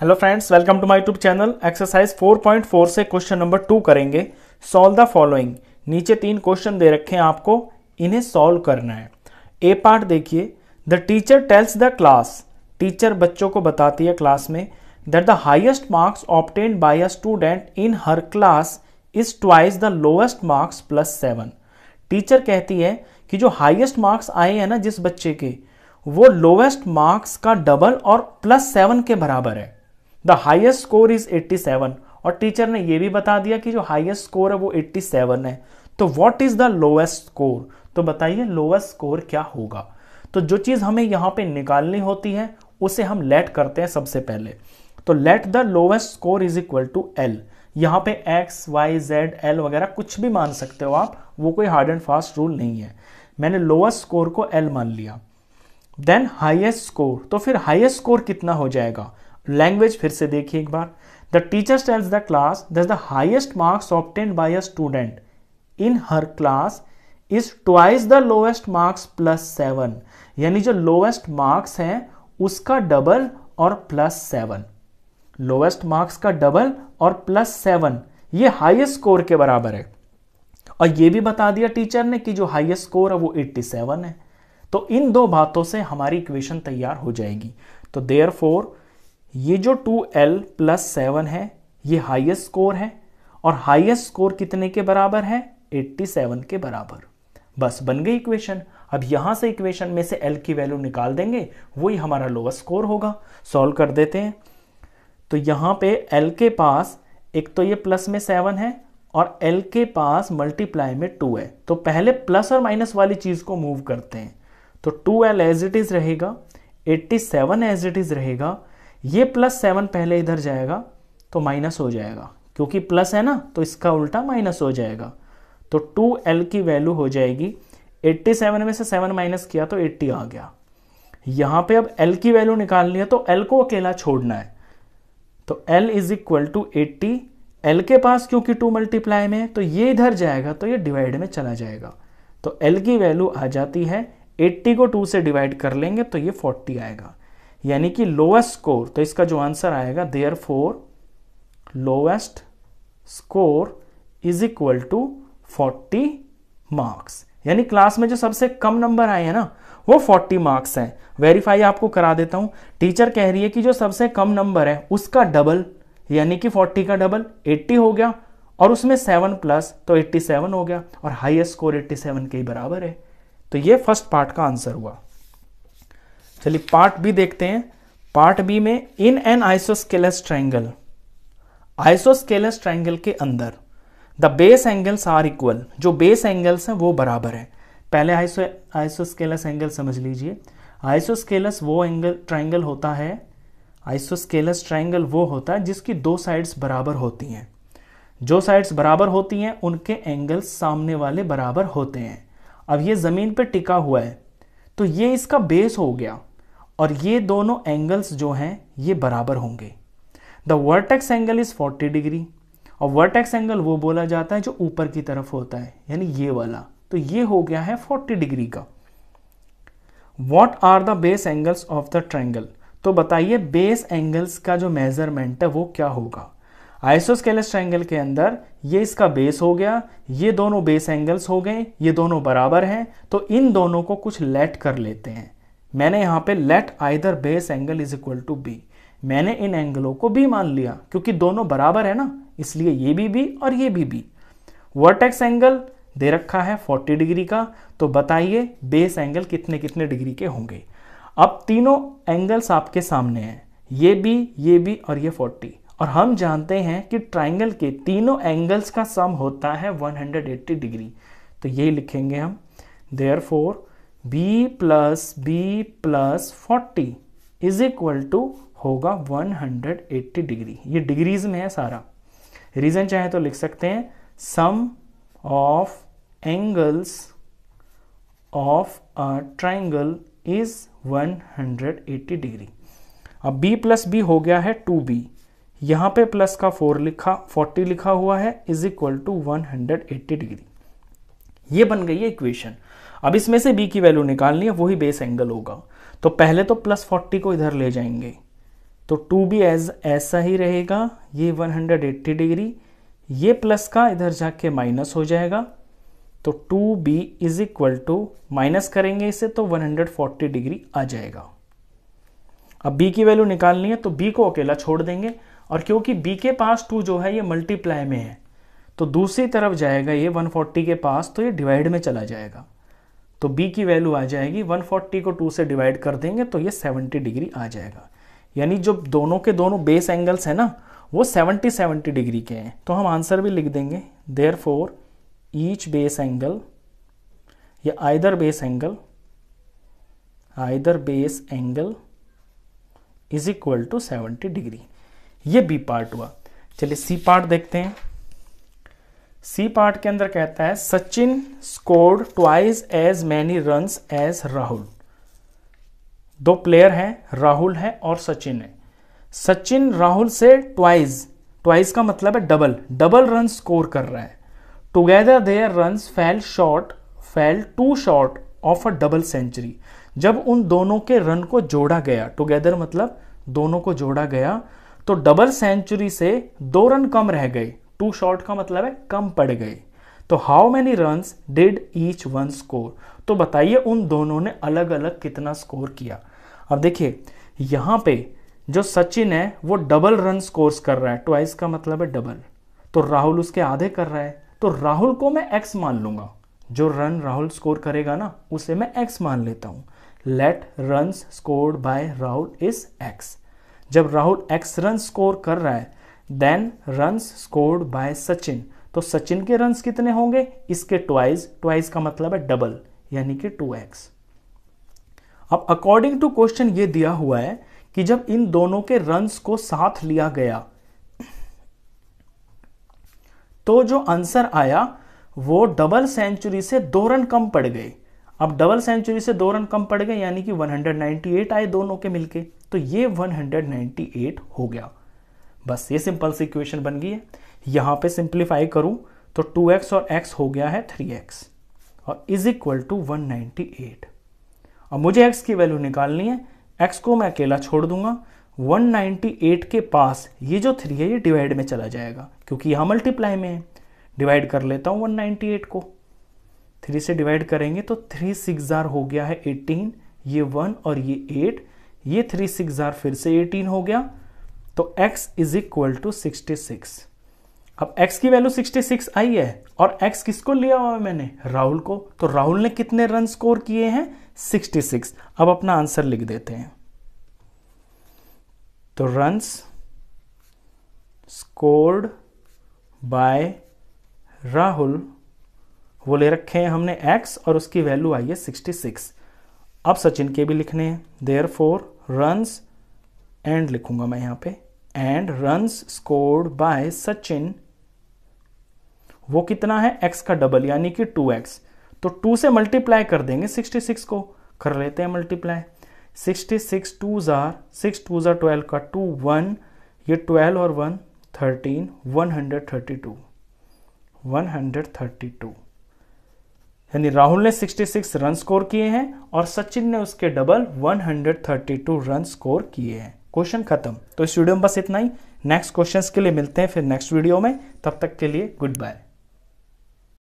hello friends welcome to my YouTube channel exercise 4.4 से question number two करेंगे solve the following नीचे तीन question दे रखे हैं आपको इन्हें सॉल्व करना है ए पार्ट देखिए the teacher tells the class teacher बच्चों को बताती है क्लास में that the highest marks obtain by a student in her class is twice the lowest marks plus seven teacher कहती है कि जो हाइएस्ट मार्क्स आए हैं ना जिस बच्चे के वो लोएस्ट मार्क्स का डबल और प्लस सेवन के बराबर है द हाइएस्ट स्कोर इज 87 और टीचर ने यह भी बता दिया कि जो हाइएस्ट स्कोर है वो 87 है तो what is the lowest score तो बताइए लोएस्ट स्कोर क्या होगा तो जो चीज़ हमें यहाँ पे निकालनी होती है उसे हम लेट करते हैं सबसे पहले तो let the lowest score is equal to L यहां पे एक्स वाई जेड एल वगैरह कुछ भी मान सकते हो आप वो कोई हार्ड एंड फास्ट रूल नहीं है मैंने लोएस्ट स्कोर को एल मान लिया देन हाइएस्ट स्कोर तो फिर हाइएस्ट स्कोर कितना हो जाएगा लैंग्वेज फिर से देखिए एक बार the teacher tells the class that the highest marks obtain by a student in her class is twice the lowest marks plus seven यानी जो लोएस्ट मार्क्स हैं उसका डबल और प्लस सेवन लोएस्ट मार्क्स का डबल और plus seven ये highest score के बराबर है और ये भी बता दिया टीचर ने कि जो हाइएस्ट स्कोर है वो 87 है तो इन दो बातों से हमारी इक्वेशन तैयार हो जाएगी तो देयर फोर ये जो टू एल प्लस सेवन है ये हाईएस्ट स्कोर है और हाईएस्ट स्कोर कितने के बराबर है 87 के बराबर बस बन गई इक्वेशन अब यहां से इक्वेशन में से एल की वैल्यू निकाल देंगे वही हमारा लोवेस्ट स्कोर होगा सॉल्व कर देते हैं तो यहां पे एल के पास एक तो ये प्लस में सेवन है और एल के पास मल्टीप्लाई में टू है तो पहले प्लस और माइनस वाली चीज को मूव करते हैं तो two L as it is रहेगा सेवन एज इट इज रहेगा ये प्लस सेवन पहले इधर जाएगा तो माइनस हो जाएगा क्योंकि प्लस है ना तो इसका उल्टा माइनस हो जाएगा तो टू एल की वैल्यू हो जाएगी एट्टी सेवन में से सेवन माइनस किया तो एट्टी आ गया यहां पे अब एल की वैल्यू निकालनी है तो एल को अकेला छोड़ना है तो L is equal to eighty L के पास क्योंकि टू मल्टीप्लाई में तो ये इधर जाएगा तो ये डिवाइड में चला जाएगा तो एल की वैल्यू आ जाती है एट्टी को टू से डिवाइड कर लेंगे तो ये फोर्टी आएगा यानी कि लोएस्ट स्कोर तो इसका जो आंसर आएगा therefore lowest score is equal to forty marks यानी क्लास में जो सबसे कम नंबर आए हैं ना वो 40 मार्क्स हैं वेरीफाई आपको करा देता हूं टीचर कह रही है कि जो सबसे कम नंबर है उसका डबल यानी कि 40 का डबल 80 हो गया और उसमें 7 प्लस तो 87 हो गया और हाईएस्ट स्कोर 87 के बराबर है तो ये फर्स्ट पार्ट का आंसर हुआ चलिए पार्ट बी देखते हैं पार्ट बी में in an isosceles triangle isosceles triangle के अंदर the base angles are equal जो बेस एंगल्स हैं वो बराबर है पहले आइसो आइसोस्केलस एंगल समझ लीजिए आइसोस्केलस वो एंगल ट्राइंगल होता है आइसोस्केलस ट्राइंगल वो होता है जिसकी दो साइड्स बराबर होती हैं जो साइड्स बराबर होती हैं उनके एंगल्स सामने वाले बराबर होते हैं अब ये ज़मीन पर टिका हुआ है तो ये इसका बेस हो गया और ये दोनों एंगल्स जो हैं ये बराबर होंगे the vertex angle is 40 degree और वर्टेक्स एंगल वो बोला जाता है जो ऊपर की तरफ होता है यानी ये वाला तो ये हो गया है 40 डिग्री का what are the base angles of the triangle तो बताइए बेस एंगल्स का जो मेजरमेंट है वो क्या होगा आइसोस्केलेस ट्रैंगल के अंदर ये इसका बेस हो गया ये दोनों बेस एंगल्स हो गए ये दोनों बराबर हैं तो इन दोनों को कुछ लेट कर लेते हैं मैंने यहाँ पे let either base angle is equal to B मैंने इन एंगलों को बी मान लिया क्योंकि दोनों बराबर है ना इसलिए ये भी बी और ये भी बी वर्टेक्स एंगल दे रखा है 40 डिग्री का तो बताइए बेस एंगल कितने कितने डिग्री के होंगे अब तीनों एंगल्स आपके सामने हैं ये बी ये बी और ये 40 और हम जानते हैं कि ट्राइंगल के तीनों एंगल्स का सम होता है 180 डिग्री तो यही लिखेंगे हम therefore B plus B plus forty is equal to होगा 180 डिग्री ये डिग्रीज में है सारा रीजन चाहे तो लिख सकते हैं sum of angles of a triangle is 180 degree अब b प्लस बी हो गया है 2b यहाँ पे प्लस का 4 लिखा 40 लिखा हुआ है इज इक्वल टू 180 डिग्री ये बन गई है इक्वेशन अब इसमें से बी की वैल्यू निकालनी है वही बेस एंगल होगा तो पहले तो प्लस फोर्टी को इधर ले जाएंगे तो टू बी एज ऐसा ही रहेगा ये 180 डिग्री ये प्लस का इधर जाके माइनस हो जाएगा तो two B is equal to minus करेंगे इसे तो 140 डिग्री आ जाएगा अब बी की वैल्यू निकालनी है तो बी को अकेला छोड़ देंगे और क्योंकि बी के पास टू जो है ये मल्टीप्लाई में है तो दूसरी तरफ जाएगा ये 140 के पास तो ये डिवाइड में चला जाएगा तो बी की वैल्यू आ जाएगी 140 को 2 से डिवाइड कर देंगे तो ये 70 डिग्री आ जाएगा यानी जो दोनों के दोनों बेस एंगल्स हैं ना वो 70 70 डिग्री के हैं तो हम आंसर भी लिख देंगे therefore each base angle या either base angle either base angle is equal to 70 degree ये बी पार्ट हुआ चलिए सी पार्ट देखते हैं सी पार्ट के अंदर कहता है Sachin scored twice as many run as Rahul दो प्लेयर हैं राहुल है और सचिन है सचिन राहुल से ट्वाइस ट्वाइस का मतलब है डबल डबल रन स्कोर कर रहा है together their run fell short fell two short of a double century जब उन दोनों के रन को जोड़ा गया टुगेदर मतलब दोनों को जोड़ा गया तो डबल सेंचुरी से दो रन कम रह गए टू शॉर्ट का मतलब है कम पड़ गए तो how many runs did each one score तो बताइए उन दोनों ने अलग अलग कितना स्कोर किया अब देखिए यहाँ पे जो सचिन है वो डबल रन स्कोर कर रहा है ट्वाइस का मतलब है डबल तो राहुल उसके आधे कर रहा है तो राहुल को मैं एक्स मान लूंगा जो रन राहुल स्कोर करेगा ना उसे मैं एक्स मान लेता हूँ let run score by Rahul is x जब राहुल एक्स रन स्कोर कर रहा है then runs scored by Sachin तो सचिन के रन्स कितने होंगे इसके ट्वाइस ट्वाइस का मतलब है डबल यानी कि टू एक्स अब अकॉर्डिंग टू क्वेश्चन ये दिया हुआ है कि जब इन दोनों के रन्स को साथ लिया गया तो जो आंसर आया वो डबल सेंचुरी से दो रन कम पड़ गए अब डबल सेंचुरी से दो रन कम पड़ गए यानी कि 198 आए दोनों के मिलके तो ये 198 हो गया बस ये सिंपल सी इक्वेशन बन गई है यहाँ पे सिंप्लीफाई करूँ तो 2x और x हो गया है 3x और इज इक्वल टू 198 और मुझे x की वैल्यू निकालनी है x को मैं अकेला छोड़ दूंगा 198 के पास ये जो थ्री है ये डिवाइड में चला जाएगा क्योंकि यहाँ मल्टीप्लाई में है डिवाइड कर लेता हूँ 198 को थ्री से डिवाइड करेंगे तो थ्री सिक्स हो गया है 18 ये वन और ये एट ये थ्री सिक्स जार फिर से 18 हो गया तो x is equal to sixty six अब x की वैल्यू 66 आई है और x किसको लिया हुआ है मैंने राहुल को तो राहुल ने कितने रन स्कोर किए हैं 66 अब अपना आंसर लिख देते हैं तो रन्स स्कोर्ड बाय राहुल वो ले रखे हैं हमने x और उसकी वैल्यू आई है 66 अब सचिन के भी लिखने हैं देयर फोर रन्स एंड लिखूंगा मैं यहां पे and runs scored by Sachin वो कितना है एक्स का डबल यानी कि टू एक्स तो टू से मल्टीप्लाई कर देंगे सिक्सटी सिक्स को कर लेते हैं मल्टीप्लाई सिक्सटी सिक्स टू ज़ार सिक्स टू ज़ार ट्वेल्व का टू वन ये ट्वेल्व और one thirteen one hundred thirty two one hundred thirty two यानी राहुल ने सिक्सटी सिक्स रन स्कोर किए हैं और सचिन ने उसके double one hundred thirty two run score किए हैं क्वेश्चन खत्म तो इस वीडियो में बस इतना ही नेक्स्ट क्वेश्चंस के लिए मिलते हैं फिर नेक्स्ट वीडियो में तब तक के लिए गुड बाय